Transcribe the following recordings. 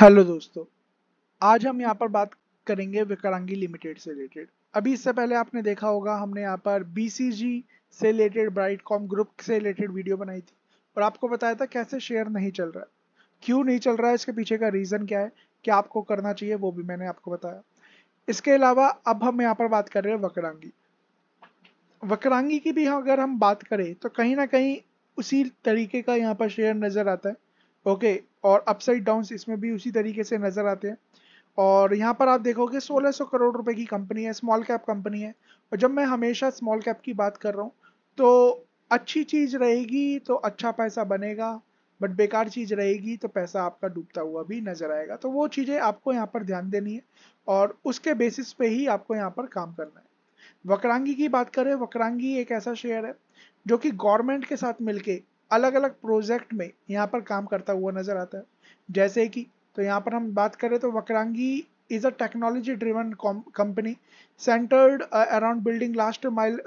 hello दोस्तों आज हम यहाँ पर बात करेंगे विकलांगी लिमिटेड से रिलेटेड अभी इससे पहले आपने देखा होगा हमने यहाँ पर बीसीजी से रिलेटेड ब्राइट कॉम ग्रुप से रिलेटेड वीडियो बनाई थी और आपको बताया था कैसे शेयर नहीं चल रहा है क्यों नहीं चल रहा है इसके पीछे का रीज़न क्या है क्या आपको करना चाहिए वो भी मैंने आपको बताया इसके अलावा अब हम यहाँ पर बात कर रहे हैं वकरांगी वकरांगी की भी अगर हम बात करें तो कहीं ना कहीं उसी तरीके का यहाँ पर शेयर नज़र आता है ओके okay, और अपसाइड डाउन इसमें भी उसी तरीके से नज़र आते हैं और यहाँ पर आप देखोगे 1600 करोड़ रुपए की कंपनी है स्मॉल कैप कंपनी है और जब मैं हमेशा स्मॉल कैप की बात कर रहा हूँ तो अच्छी चीज़ रहेगी तो अच्छा पैसा बनेगा बट बेकार चीज़ रहेगी तो पैसा आपका डूबता हुआ भी नज़र आएगा तो वो चीज़ें आपको यहाँ पर ध्यान देनी है और उसके बेसिस पे ही आपको यहाँ पर काम करना है वक्रांगी की बात करें वक्रांगी एक ऐसा शेयर है जो कि गवर्नमेंट के साथ मिलके अलग अलग प्रोजेक्ट में यहाँ पर काम करता हुआ नजर आता है जैसे कि तो यहाँ पर हम बात करें तो Vakrangee is a technology driven company centred around building last mile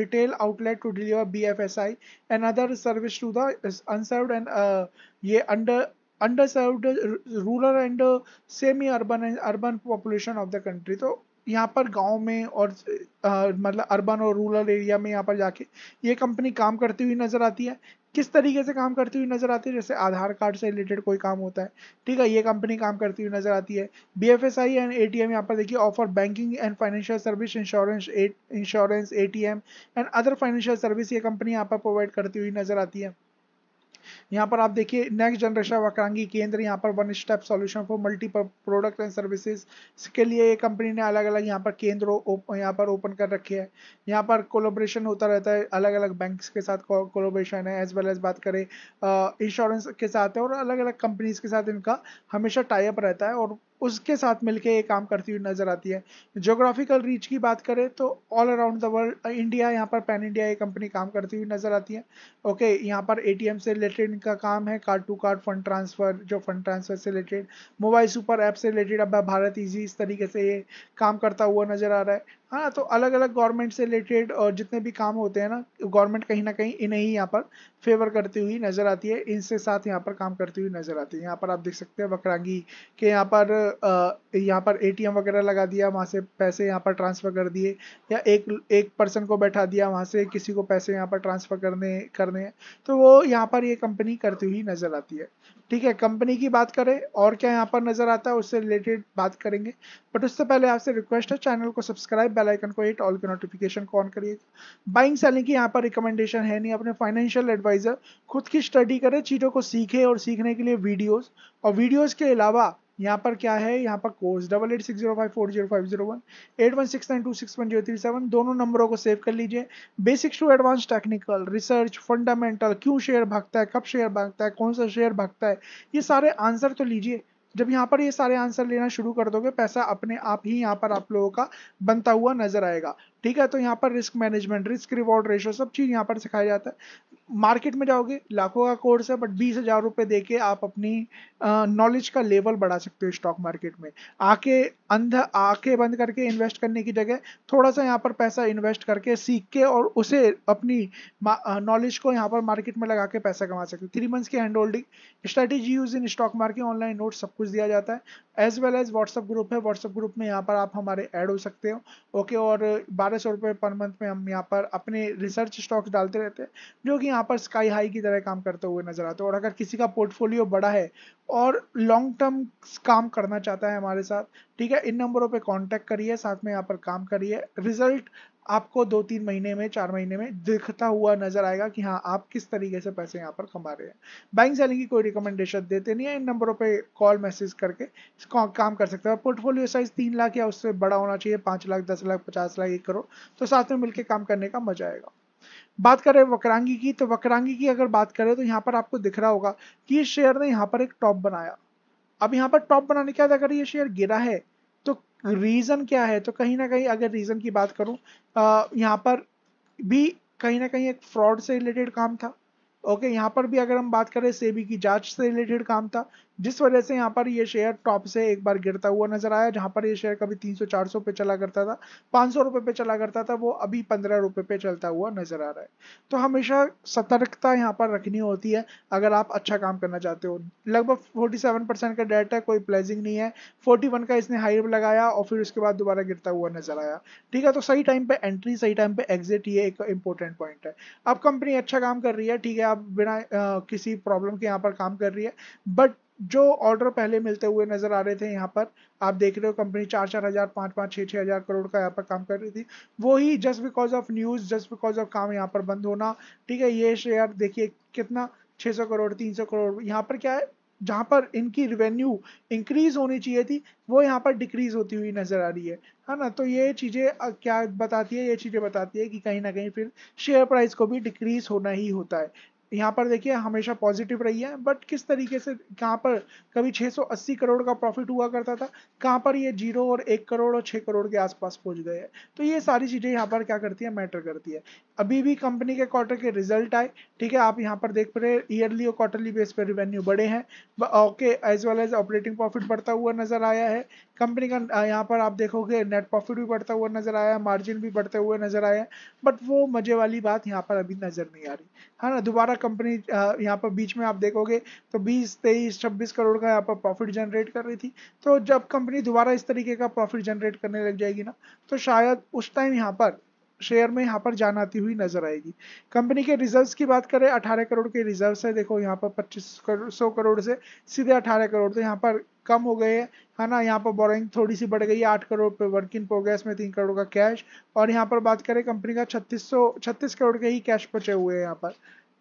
retail outlet to deliver B F S I and other service to the unserved and ये under underserved rural and semi urban and urban population of the country तो यहाँ पर गांव में और मतलब urban और rural area में यहाँ पर जाके ये कंपनी काम करती हुई नज़र आती है किस तरीके से काम करती हुई नज़र आती है जैसे आधार कार्ड से रिलेटेड कोई काम होता है ठीक है ये कंपनी काम करती हुई नज़र आती है B F S I and A T M यहाँ पर देखिए offer banking and financial service insurance insurance A T M and other financial service ये कंपनी यहाँ पर प्रोवाइड करती हुई नज़र आती है यहाँ पर आप देखिए नेक्स्ट जनरेशन वक्रांगी केंद्र यहाँ पर one step solution for multi product and services इसके लिए ये कंपनी ने अलग अलग यहाँ पर केंद्र यहाँ पर ओपन कर रखे है यहाँ पर कोलोब्रेशन होता रहता है अलग अलग बैंक्स के साथ कोलोब्रेशन है एज वेल एज बात करें इंश्योरेंस के साथ है और अलग अलग कंपनीज के साथ इनका हमेशा टाइप रहता है और उसके साथ मिलके ये काम करती हुई नज़र आती है जोग्राफिकल रीच की बात करें तो all around the world India यहाँ पर पैन इंडिया ये कंपनी काम करती हुई नज़र आती है ओके यहाँ पर ए से रिलेटेड इनका काम है card to card fund transfer जो फंड ट्रांसफ़र से रिलेटेड मोबाइल सुपर ऐप से रिलेटेड अब भारत ईजी इस तरीके से ये काम करता हुआ नज़र आ रहा है हाँ तो अलग अलग गवर्नमेंट से रिलेटेड और जितने भी काम होते हैं ना गवर्नमेंट कहीं ना कहीं इन्हें ही यहाँ पर फेवर करती हुई नज़र आती है इनसे साथ यहाँ पर काम करती हुई नज़र आती है यहाँ पर आप देख सकते हैं वक्रांगी के यहाँ पर यहाँ पर एटीएम वगैरह लगा दिया वहाँ से पैसे यहाँ पर ट्रांसफ़र कर दिए या एक एक पर्सन को बैठा दिया वहाँ से किसी को पैसे यहाँ पर ट्रांसफ़र करने करने हैं तो वो यहाँ पर ये कंपनी करती हुई नज़र आती है ठीक है कंपनी की बात करें और क्या यहाँ पर नजर आता है उससे रिलेटेड बात करेंगे बट उससे पहले आपसे रिक्वेस्ट है चैनल को सब्सक्राइब बेल आइकन को हिट ऑल के नोटिफिकेशन को ऑन करिएगा बाइंग सेलिंग की यहाँ पर रिकमेंडेशन है नहीं अपने फाइनेंशियल एडवाइजर खुद की स्टडी करें चीज़ों को सीखे और सीखने के लिए वीडियोज़ और वीडियोज़ के अलावा यहाँ पर क्या है यहाँ पर course double eight six zero five four zero five zero one eight one six nine two six one zero three seven दोनों नंबरों को सेव कर लीजिए basics to advance technical research fundamental क्यों शेयर भागता है कब शेयर भागता है कौन सा शेयर भागता है ये सारे आंसर तो लीजिए जब यहाँ पर ये सारे आंसर लेना शुरू कर दोगे पैसा अपने आप ही यहाँ पर आप लोगों का बनता हुआ नजर आएगा ठीक है तो यहाँ पर risk management risk reward ratio सब चीज़ यहाँ पर सिखाया जाता है मार्केट में जाओगे लाखों का कोर्स है बट बीस हजार रुपए दे के आप अपनी नॉलेज का लेवल बढ़ा सकते हो स्टॉक मार्केट में आके अंध आके बंद करके इन्वेस्ट करने की जगह थोड़ा सा यहाँ पर पैसा इन्वेस्ट करके सीख के और उसे अपनी नॉलेज को यहाँ पर मार्केट में लगा के पैसा कमा सकते हो थ्री मंथ्स की hand holding strategy use in stock market online note सब कुछ दिया जाता है as well as WhatsApp group है व्हाट्सअप ग्रुप में यहाँ पर आप हमारे ऐड हो सकते हो ओके और बारह सौ रुपये पर मंथ में हम यहाँ पर अपने रिसर्च स्टॉक्स डालते रहते हैं जो कि यहाँ यहाँ पर स्काई हाई की तरह काम करते हुए नजर आते हैं और अगर किसी का पोर्टफोलियो बड़ा है और लॉन्ग टर्म काम करना चाहता है हमारे साथ ठीक है इन नंबरों पे कांटेक्ट करिए साथ में यहाँ पर काम करिए रिजल्ट आपको दो तीन महीने में चार महीने में दिखता हुआ नजर आएगा कि हाँ आप किस तरीके से पैसे यहाँ पर कमा रहे हैं बैंक सेलिंग की कोई रिकमेंडेशन देते नहीं है इन नंबरों पे कॉल मैसेज करके काम कर सकते हैं पोर्टफोलियो साइज तीन लाख या उससे बड़ा होना चाहिए पांच लाख दस लाख पचास लाख एक करोड़ तो साथ में मिलकर काम करने का मजा आएगा बात करें वक्रांगी की तो वक्रांगी की अगर बात करें तो यहाँ पर आपको दिख रहा होगा कि ये शेयर ने यहाँ पर एक टॉप बनाया अब यहाँ पर टॉप बनाने के बाद अगर ये शेयर गिरा है तो रीज़न क्या है तो कहीं ना कहीं अगर रीज़न की बात करूँ यहाँ पर भी कहीं ना कहीं एक फ्रॉड से रिलेटेड काम था ओके यहाँ पर भी अगर हम बात करें सेबी की जांच से रिलेटेड काम था जिस वजह से यहाँ पर ये शेयर टॉप से एक बार गिरता हुआ नजर आया जहाँ पर ये शेयर कभी 300-400 पे चला करता था 500 रुपए पे चला करता था वो अभी 15 रुपए पे चलता हुआ नजर आ रहा है तो हमेशा सतर्कता यहाँ पर रखनी होती है अगर आप अच्छा काम करना चाहते हो लगभग 47 परसेंट का डेट है कोई प्लेजिंग नहीं है 41 का इसने हाई लगाया और फिर उसके बाद दोबारा गिरता हुआ नजर आया ठीक है तो सही टाइम पे एंट्री सही टाइम पे एग्जिट ये एक इंपॉर्टेंट पॉइंट है अब कंपनी अच्छा काम कर रही है ठीक है आप बिना किसी प्रॉब्लम के यहाँ पर काम कर रही है बट जो ऑर्डर पहले मिलते हुए नजर आ रहे थे यहाँ पर आप देख रहे हो कंपनी चार चार हज़ार पांच पांच छह छह हज़ार करोड़ का यहाँ पर काम कर रही थी वो ही just because of news just because of काम यहाँ पर बंद होना ठीक है ये शेयर देखिए कितना छह सौ करोड़ तीन सौ करोड़ यहाँ पर क्या है जहाँ पर इनकी रिवेन्यू इंक्रीज होनी चाहिए थी वो यहाँ पर डिक्रीज होती हुई नज़र आ रही है है ना तो ये चीज़ें क्या बताती है ये चीज़ें बताती है कि कहीं ना कहीं फिर शेयर प्राइस को भी डिक्रीज होना ही होता है यहाँ पर देखिए हमेशा पॉजिटिव रही है बट किस तरीके से कहाँ पर कभी 680 करोड़ का प्रॉफिट हुआ करता था कहाँ पर ये जीरो और एक करोड़ और छः करोड़ के आसपास पहुँच गए हैं तो ये सारी चीज़ें यहाँ पर क्या करती है मैटर करती है अभी भी कंपनी के क्वार्टर के रिजल्ट आए ठीक है आप यहाँ पर देख पा रहे ईयरली और क्वार्टरली बेस पर रिवेन्यू बढ़े हैं okay as well as operating profit बढ़ता हुआ नजर आया है कंपनी का यहाँ पर आप देखोगे नेट प्रॉफिट भी बढ़ता हुआ नजर आया मार्जिन भी बढ़ते हुए नजर आया बट वो मजे वाली बात यहाँ पर अभी नजर नहीं आ रही है हाँ ना दोबारा कंपनी यहाँ पर बीच में आप देखोगे तो बीस तेईस छब्बीस करोड़ का यहाँ पर प्रॉफिट जनरेट कर रही थी तो जब कंपनी दोबारा इस तरीके का प्रॉफिट जनरेट करने लग जाएगी ना तो शायद उस टाइम यहाँ पर शेयर में यहाँ पर जान आती हुई नजर आएगी कंपनी के रिजर्व्स की बात करें 18 करोड़ के रिजर्व्स है देखो यहाँ पर 2500 सौ करोड़ से सीधे 18 करोड़ तो यहाँ पर कम हो गए है ना यहाँ पर बोरिंग थोड़ी सी बढ़ गई है आठ करोड़ पे वर्क इन प्रोग्रेस में तीन करोड़ का कैश और यहाँ पर बात करें कंपनी का छत्तीस सौ करोड़ के ही कैश बचे हुए हैं यहाँ पर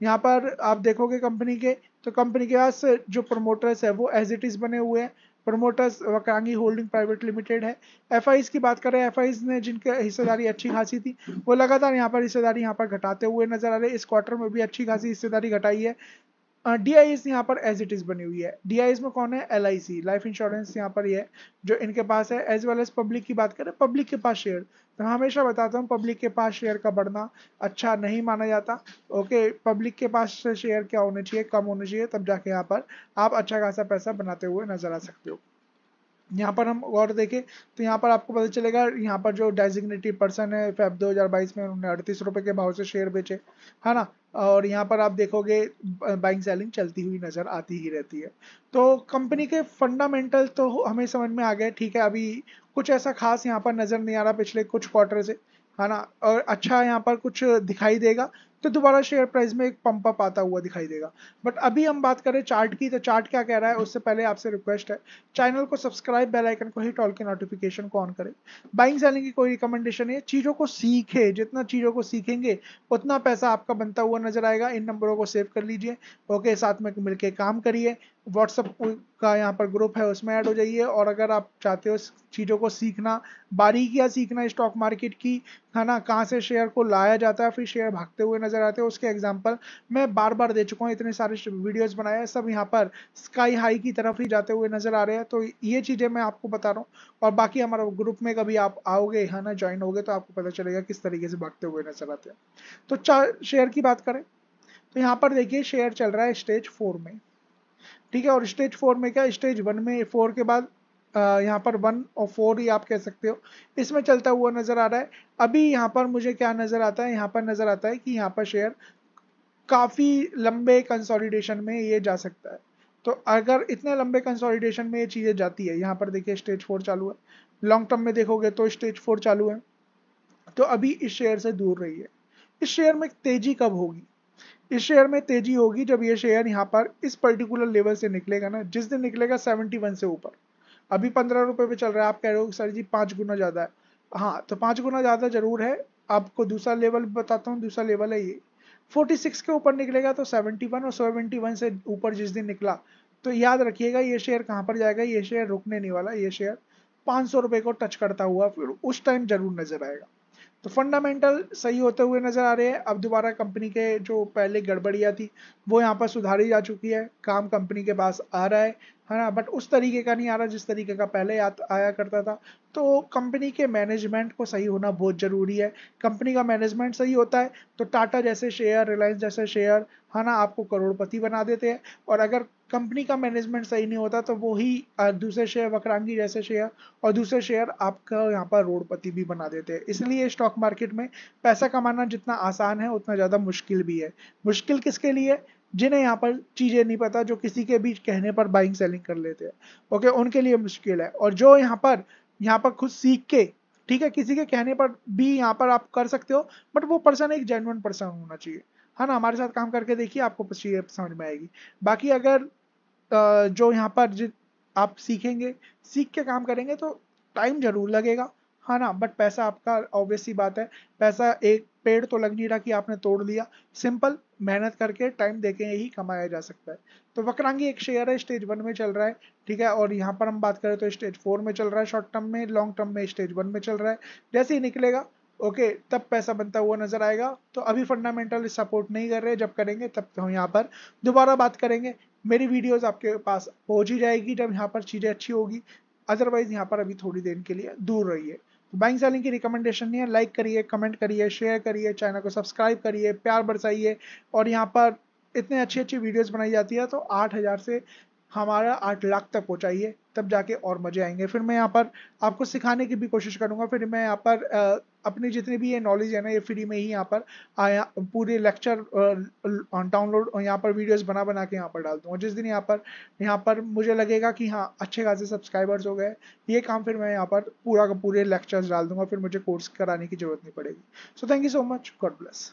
यहाँ पर आप देखोगे कंपनी के तो कंपनी के पास जो प्रमोटर्स है वो एज इट इज़ बने हुए हैं promoters Vakrangee holding private limited है एफ की बात करें एफ ने जिनकी हिस्सेदारी अच्छी खासी थी वो लगातार यहाँ पर हिस्सेदारी यहाँ पर घटाते हुए नजर आ रहे इस क्वार्टर में भी अच्छी खासी हिस्सेदारी घटाई है डी आई एस यहाँ पर एज इट इज बनी हुई है डी आई एस में कौन है L I C life insurance यहाँ पर ये जो इनके पास है एज वेल एज पब्लिक की बात करें पब्लिक के पास शेयर तो मैं हमेशा बताता हूँ पब्लिक के पास शेयर का बढ़ना अच्छा नहीं माना जाता ओके पब्लिक के पास शेयर क्या होने चाहिए कम होने चाहिए तब जाके यहाँ पर आप अच्छा खासा पैसा बनाते हुए नजर आ सकते हो यहाँ पर हम और देखें तो यहाँ पर आपको पता चलेगा यहाँ पर जो डेजिग्नेटिव पर्सन है फेब 2022 में उन्होंने अड़तीस रुपये के भाव से शेयर बेचे है ना और यहाँ पर आप देखोगे बाइंग सेलिंग चलती हुई नज़र आती ही रहती है तो कंपनी के फंडामेंटल तो हमें समझ में आ गए ठीक है अभी कुछ ऐसा खास यहाँ पर नज़र नहीं आ रहा पिछले कुछ क्वार्टर से है ना और अच्छा यहाँ पर कुछ दिखाई देगा तो दोबारा शेयर प्राइस में एक पंप अप आता हुआ दिखाई देगा बट अभी हम बात करें चार्ट की तो चार्ट क्या कह रहा है उससे पहले आपसे रिक्वेस्ट है चैनल को सब्सक्राइब बेल आइकन को ही टॉल के नोटिफिकेशन को ऑन करें बाइंग सेलिंग की कोई रिकमेंडेशन है चीज़ों को सीखे जितना चीज़ों को सीखेंगे उतना पैसा आपका बनता हुआ नजर आएगा इन नंबरों को सेव कर लीजिए ओके साथ में मिलकर काम करिए व्हाट्सअप का यहाँ पर ग्रुप है उसमें ऐड हो जाइए और अगर आप चाहते हो चीज़ों को सीखना बारीकियाँ सीखना स्टॉक मार्केट की है ना कहाँ से शेयर को लाया जाता है फिर शेयर भागते हुए नजर आते हैं उसके एग्जाम्पल मैं बार बार दे चुका हूँ इतने सारे वीडियोज़ बनाए हैं सब यहाँ पर स्काई हाई की तरफ ही जाते हुए नजर आ रहे हैं तो ये चीज़ें मैं आपको बता रहा हूँ और बाकी हमारा ग्रुप में कभी आप आओगे है ना ज्वाइन हो तो आपको पता चलेगा किस तरीके से भागते हुए नजर आते हैं तो शेयर की बात करें तो यहाँ पर देखिए शेयर चल रहा है स्टेज फोर में ठीक है और स्टेज फोर में क्या स्टेज वन में फोर के बाद यहाँ पर वन और फोर ही आप कह सकते हो इसमें चलता हुआ नज़र आ रहा है अभी यहाँ पर मुझे क्या नज़र आता है यहाँ पर नज़र आता है कि यहाँ पर शेयर काफ़ी लंबे कंसोलिडेशन में ये जा सकता है तो अगर इतने लंबे कंसोलिडेशन में ये चीज़ें जाती है यहाँ पर देखिए स्टेज फोर चालू है लॉन्ग टर्म में देखोगे तो स्टेज फोर चालू है तो अभी इस शेयर से दूर है इस शेयर में तेज़ी कब होगी इस शेयर में तेजी होगी जब ये शेयर यहाँ पर इस पर्टिकुलर लेवल से निकलेगा ना जिस दिन निकलेगा सेवेंटी से ऊपर अभी पंद्रह रुपये पे चल रहा है आप कह रहे हो सर जी पाँच गुना ज़्यादा है हाँ तो पाँच गुना ज़्यादा जरूर है आपको दूसरा लेवल बताता हूँ दूसरा लेवल है ये फोर्टी सिक्स के ऊपर निकलेगा तो सेवेंटी वन और सेवेंटी वन से ऊपर जिस दिन निकला तो याद रखिएगा ये शेयर कहाँ पर जाएगा ये शेयर रुकने नहीं वाला ये शेयर पाँच सौ को टच करता हुआ फिर उस टाइम जरूर नजर आएगा तो फंडामेंटल सही होते हुए नज़र आ रहे हैं अब दोबारा कंपनी के जो पहले गड़बड़ियाँ थी वो यहाँ पर सुधारी जा चुकी है काम कंपनी के पास आ रहा है है ना बट उस तरीके का नहीं आ रहा जिस तरीके का पहले आया करता था तो कंपनी के मैनेजमेंट को सही होना बहुत ज़रूरी है कंपनी का मैनेजमेंट सही होता है तो टाटा जैसे शेयर रिलायंस जैसे शेयर है ना आपको करोड़पति बना देते हैं और अगर कंपनी का मैनेजमेंट सही नहीं होता तो वो ही दूसरे शेयर वक्रांगी जैसे शेयर और दूसरे शेयर आपका यहाँ पर रोडपति भी बना देते हैं इसलिए स्टॉक मार्केट में पैसा कमाना जितना आसान है उतना ज़्यादा मुश्किल भी है मुश्किल किसके लिए जिन्हें यहाँ पर चीज़ें नहीं पता जो किसी के भी कहने पर बाइंग सेलिंग कर लेते हैं ओके उनके लिए मुश्किल है और जो यहाँ पर यहाँ पर खुद सीख के ठीक है किसी के कहने पर भी यहाँ पर आप कर सकते हो बट वो पर्सन एक जेनुअन पर्सन होना चाहिए है ना हमारे साथ काम करके देखिए आपको चीज़ें समझ में आएगी बाकी अगर जो यहाँ पर आप सीखेंगे सीख के काम करेंगे तो टाइम जरूर लगेगा हाँ ना बट पैसा आपका ऑब्वियस सी बात है पैसा एक पेड़ तो लग नहीं रहा कि आपने तोड़ लिया सिंपल मेहनत करके टाइम देके ही कमाया जा सकता है तो वक्रांगी एक शेयर है स्टेज वन में चल रहा है ठीक है और यहाँ पर हम बात करें तो स्टेज फोर में चल रहा है शॉर्ट टर्म में लॉन्ग टर्म में स्टेज वन में चल रहा है जैसे ही निकलेगा ओके तब पैसा बनता हुआ नजर आएगा तो अभी फंडामेंटल सपोर्ट नहीं कर रहे जब करेंगे तब हम तो यहाँ पर दोबारा बात करेंगे मेरी वीडियोस आपके पास पहुंच ही जाएगी जब यहाँ पर चीज़ें अच्छी होगी अदरवाइज यहाँ पर अभी थोड़ी देर के लिए दूर रहिए तो बैंक सेलिंग की रिकमेंडेशन नहीं है लाइक करिए कमेंट करिए शेयर करिए चैनल को सब्सक्राइब करिए प्यार बरसाइए और यहाँ पर इतने अच्छी अच्छी वीडियोस बनाई जाती है तो 8000 से हमारा आठ लाख तक पहुँचाइए तब जाके और मजे आएंगे फिर मैं यहाँ पर आपको सिखाने की भी कोशिश करूंगा फिर मैं यहाँ पर अपनी जितनी भी ये नॉलेज है ना ये फ्री में ही यहाँ पर आया पूरे लेक्चर डाउनलोड यहाँ पर वीडियोस बना बना के यहाँ पर डाल दूँगा जिस दिन यहाँ पर यहाँ पर मुझे लगेगा कि हाँ अच्छे खासे सब्सक्राइबर्स हो गए ये काम फिर मैं यहाँ पर पूरा का पूरे लेक्चर्स डाल दूँगा फिर मुझे कोर्स कराने की जरूरत नहीं पड़ेगी so thank you so much God bless